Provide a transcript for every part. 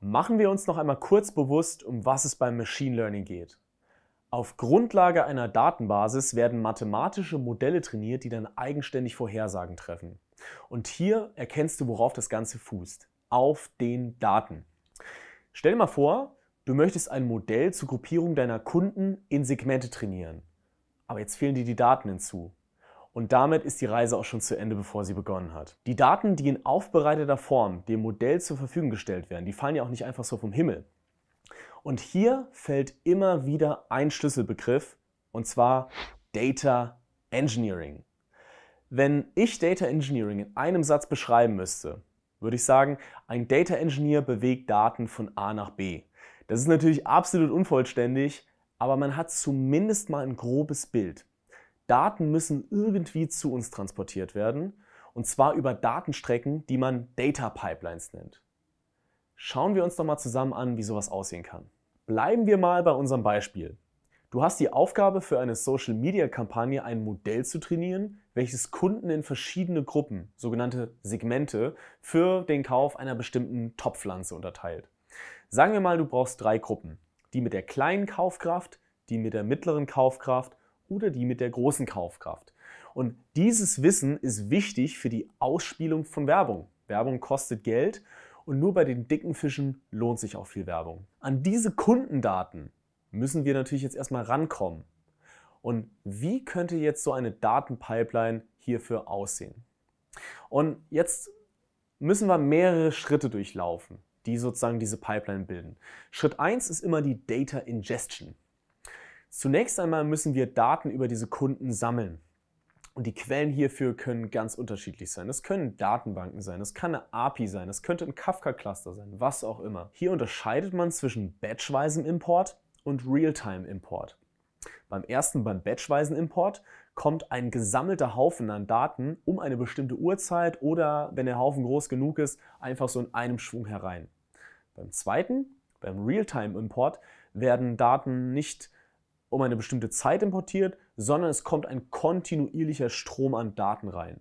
Machen wir uns noch einmal kurz bewusst, um was es beim Machine Learning geht. Auf Grundlage einer Datenbasis werden mathematische Modelle trainiert, die dann eigenständig Vorhersagen treffen. Und hier erkennst du, worauf das Ganze fußt. Auf den Daten. Stell dir mal vor, du möchtest ein Modell zur Gruppierung deiner Kunden in Segmente trainieren. Aber jetzt fehlen dir die Daten hinzu. Und damit ist die Reise auch schon zu Ende, bevor sie begonnen hat. Die Daten, die in aufbereiteter Form dem Modell zur Verfügung gestellt werden, die fallen ja auch nicht einfach so vom Himmel. Und hier fällt immer wieder ein Schlüsselbegriff, und zwar Data Engineering. Wenn ich Data Engineering in einem Satz beschreiben müsste, würde ich sagen, ein Data Engineer bewegt Daten von A nach B. Das ist natürlich absolut unvollständig, aber man hat zumindest mal ein grobes Bild. Daten müssen irgendwie zu uns transportiert werden, und zwar über Datenstrecken, die man Data Pipelines nennt. Schauen wir uns doch mal zusammen an, wie sowas aussehen kann. Bleiben wir mal bei unserem Beispiel. Du hast die Aufgabe für eine Social-Media-Kampagne ein Modell zu trainieren, welches Kunden in verschiedene Gruppen, sogenannte Segmente, für den Kauf einer bestimmten Topfpflanze unterteilt. Sagen wir mal, du brauchst drei Gruppen. Die mit der kleinen Kaufkraft, die mit der mittleren Kaufkraft oder die mit der großen Kaufkraft. Und dieses Wissen ist wichtig für die Ausspielung von Werbung. Werbung kostet Geld und nur bei den dicken Fischen lohnt sich auch viel Werbung. An diese Kundendaten müssen wir natürlich jetzt erstmal rankommen. Und wie könnte jetzt so eine Datenpipeline hierfür aussehen? Und jetzt müssen wir mehrere Schritte durchlaufen, die sozusagen diese Pipeline bilden. Schritt 1 ist immer die Data Ingestion. Zunächst einmal müssen wir Daten über diese Kunden sammeln. Und die Quellen hierfür können ganz unterschiedlich sein. Das können Datenbanken sein, das kann eine API sein, das könnte ein Kafka-Cluster sein, was auch immer. Hier unterscheidet man zwischen batchweisem Import und Realtime-Import. Beim ersten, beim batchweisen Import, kommt ein gesammelter Haufen an Daten um eine bestimmte Uhrzeit oder, wenn der Haufen groß genug ist, einfach so in einem Schwung herein. Beim zweiten, beim Realtime-Import, werden Daten nicht um eine bestimmte Zeit importiert, sondern es kommt ein kontinuierlicher Strom an Daten rein.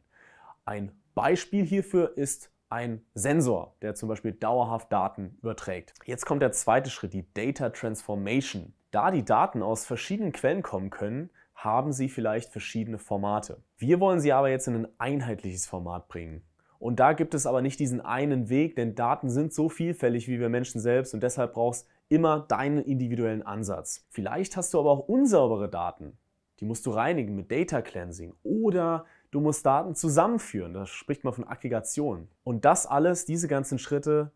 Ein Beispiel hierfür ist ein Sensor, der zum Beispiel dauerhaft Daten überträgt. Jetzt kommt der zweite Schritt, die Data Transformation. Da die Daten aus verschiedenen Quellen kommen können, haben sie vielleicht verschiedene Formate. Wir wollen sie aber jetzt in ein einheitliches Format bringen. Und da gibt es aber nicht diesen einen Weg, denn Daten sind so vielfältig wie wir Menschen selbst und deshalb brauchst immer deinen individuellen Ansatz. Vielleicht hast du aber auch unsaubere Daten. Die musst du reinigen mit Data Cleansing oder du musst Daten zusammenführen. Da spricht man von Aggregation. Und das alles, diese ganzen Schritte,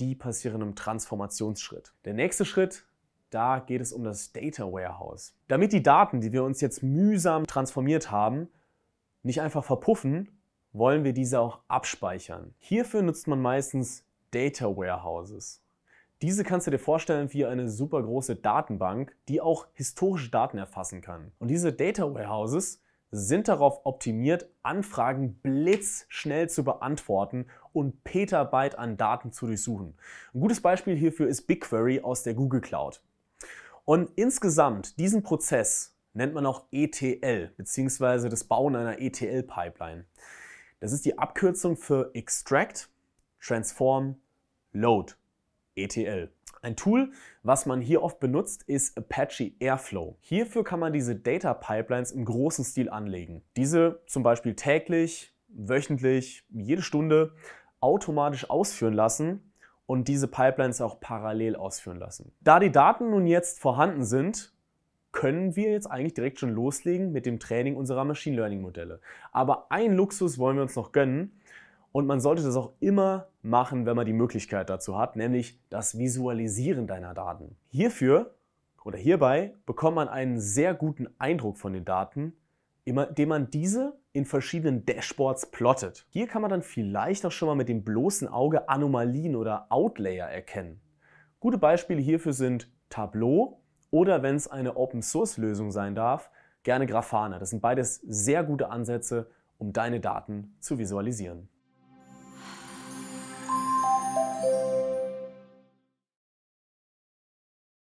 die passieren im Transformationsschritt. Der nächste Schritt, da geht es um das Data Warehouse. Damit die Daten, die wir uns jetzt mühsam transformiert haben, nicht einfach verpuffen, wollen wir diese auch abspeichern. Hierfür nutzt man meistens Data Warehouses. Diese kannst du dir vorstellen wie eine super große Datenbank, die auch historische Daten erfassen kann. Und diese Data Warehouses sind darauf optimiert, Anfragen blitzschnell zu beantworten und Petabyte an Daten zu durchsuchen. Ein gutes Beispiel hierfür ist BigQuery aus der Google Cloud. Und insgesamt diesen Prozess nennt man auch ETL, beziehungsweise das Bauen einer ETL-Pipeline. Das ist die Abkürzung für Extract, Transform, Load. ETL. Ein Tool, was man hier oft benutzt, ist Apache Airflow. Hierfür kann man diese Data Pipelines im großen Stil anlegen. Diese zum Beispiel täglich, wöchentlich, jede Stunde automatisch ausführen lassen und diese Pipelines auch parallel ausführen lassen. Da die Daten nun jetzt vorhanden sind, können wir jetzt eigentlich direkt schon loslegen mit dem Training unserer Machine Learning Modelle. Aber einen Luxus wollen wir uns noch gönnen. Und man sollte das auch immer machen, wenn man die Möglichkeit dazu hat, nämlich das Visualisieren deiner Daten. Hierfür oder hierbei bekommt man einen sehr guten Eindruck von den Daten, indem man diese in verschiedenen Dashboards plottet. Hier kann man dann vielleicht auch schon mal mit dem bloßen Auge Anomalien oder Outlayer erkennen. Gute Beispiele hierfür sind Tableau oder wenn es eine Open Source Lösung sein darf, gerne Grafana. Das sind beides sehr gute Ansätze, um deine Daten zu visualisieren.